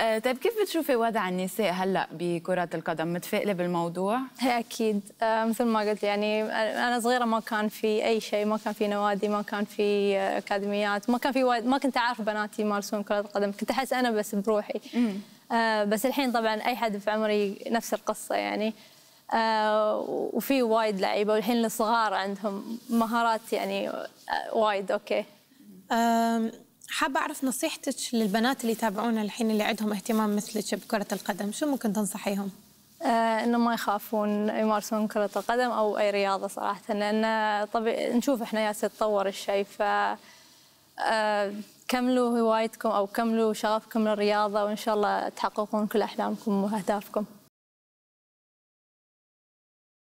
آه، طيب كيف بتشوفي وضع النساء هلا بكرة القدم متفائلة بالموضوع؟ هي أكيد آه مثل ما قلت يعني آه، أنا صغيرة ما كان في أي شيء ما كان في نوادي ما كان في آه، أكاديميات ما كان في وايد ما كنت أعرف بناتي يمارسون كرة القدم كنت أحس أنا بس بروحي آه بس الحين طبعا أي حد في عمري نفس القصة يعني آه وفي وايد لعيبه والحين الصغار عندهم مهارات يعني وايد اوكي حابة أعرف نصيحتك للبنات اللي يتابعونا الحين اللي عندهم اهتمام مثلك بكرة القدم شو ممكن تنصحيهم؟ آه انه ما يخافون يمارسون كرة القدم او اي رياضة صراحة لان طبيعي نشوف احنا جالس يتطور الشيء ف آه، كملوا هوايتكم او كملوا شغفكم للرياضة وان شاء الله تحققون كل احلامكم واهدافكم.